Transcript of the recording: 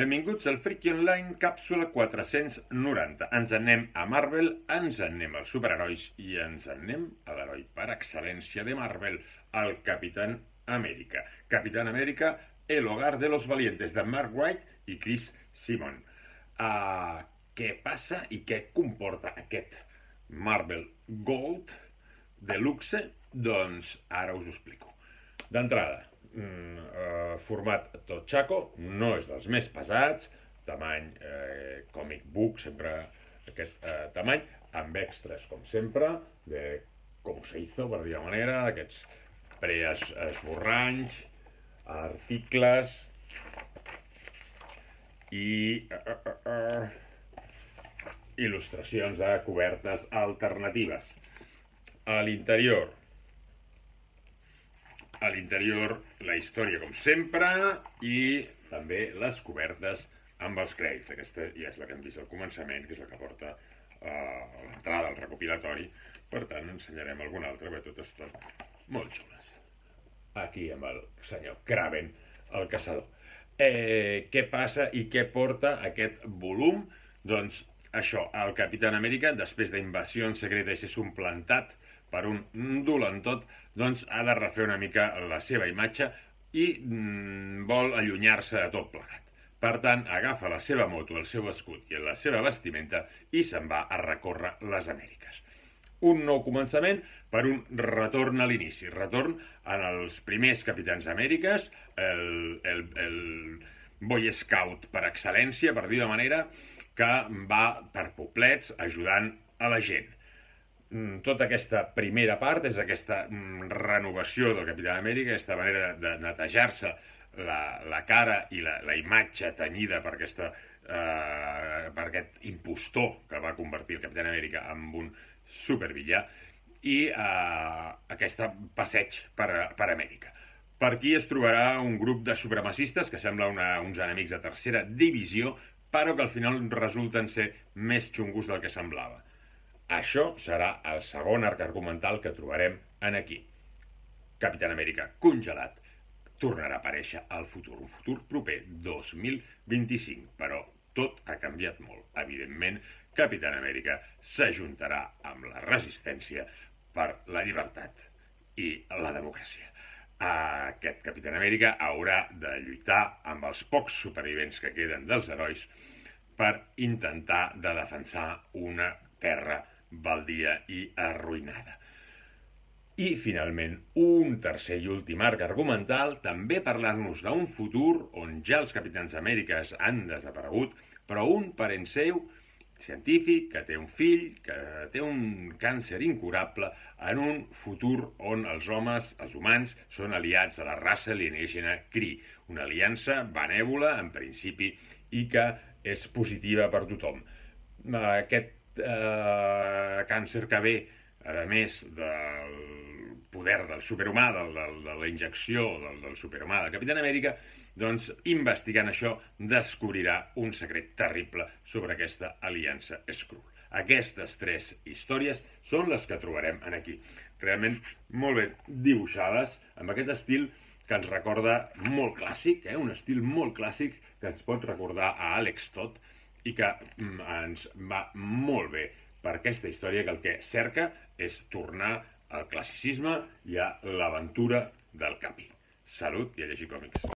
Benvinguts al Freaky Online, càpsula 490. Ens anem a Marvel, ens anem als superherois i ens anem a l'heroi per excel·lència de Marvel, el Capitán América. Capitán América, el hogar de los valientes, de Mark White i Chris Simon. Uh, què passa i què comporta aquest Marvel Gold de luxe? Doncs ara us ho explico. D'entrada, Mm, eh, format tot xaco, no és dels més pesats, tamany eh, comic book, sempre aquest eh, tamany, amb extras, com sempre, de com se hizo, per dir manera, d'aquests preesborranys, articles, i uh, uh, uh, il·lustracions de cobertes alternatives. A l'interior, a l'interior la història, com sempre, i també les cobertes amb els crèdits. Aquesta ja és la que hem vist al començament, que és la que porta uh, l'entrada al recopilatori. Per tant, ensenyarem alguna altra, perquè és tot molt xules. Aquí amb el senyor Craven, el caçador. Eh, què passa i què porta aquest volum? Doncs això, el Capitán Amèrica, després d'invasió en secreta i ser suplantat per un dolentot, doncs ha de refer una mica la seva imatge i mm, vol allunyar-se de tot plegat. Per tant, agafa la seva moto, el seu escut i la seva vestimenta i se'n va a recórrer les Amèriques. Un nou començament per un retorn a l'inici, retorn en els primers Capitans Amèriques, el, el, el Boy Scout per excel·lència, per dir de manera, que va per poblets ajudant a la gent. Mm, tota aquesta primera part és aquesta mm, renovació del Capità d'Amèrica, aquesta manera de netejar-se la, la cara i la, la imatge tenyida per, aquesta, eh, per aquest impostor que va convertir el Capità d'Amèrica en un supervillà i eh, aquest passeig per, per Amèrica. Per aquí es trobarà un grup de supremacistes que sembla una, uns enemics de tercera divisió però que al final resulten ser més xungus del que semblava. Això serà el segon arc argumental que trobarem en aquí. Capitán Amèrica congelat tornarà a aparèixer al futur, un futur proper, 2025, però tot ha canviat molt. Evidentment, Capitán Amèrica s'ajuntarà amb la resistència per la llibertat i la democràcia aquest Capitán Amèrica haurà de lluitar amb els pocs supervivents que queden dels herois per intentar de defensar una terra baldia i arruïnada. I, finalment, un tercer i últim arc argumental, també parlant-nos d'un futur on ja els Capitans Amèriques han desaparegut, però un parent seu científic que té un fill, que té un càncer incurable, en un futur on els homes, els humans, són aliats de la raça alienígena Cri, Una aliança benèvola, en principi, i que és positiva per tothom. Aquest eh, càncer que ve a més del poder del superhumà, del, del, de la injecció del, del superhumà del Capitán Amèrica, doncs investigant això descobrirà un secret terrible sobre aquesta aliança Skrull. Aquestes tres històries són les que trobarem en aquí. Realment molt bé dibuixades, amb aquest estil que ens recorda molt clàssic, eh? un estil molt clàssic que ens pot recordar a Alex Todd i que mm, ens va molt bé per aquesta història que el que cerca és tornar al classicisme i a l'aventura del Capi. Salut i a llegir còmics.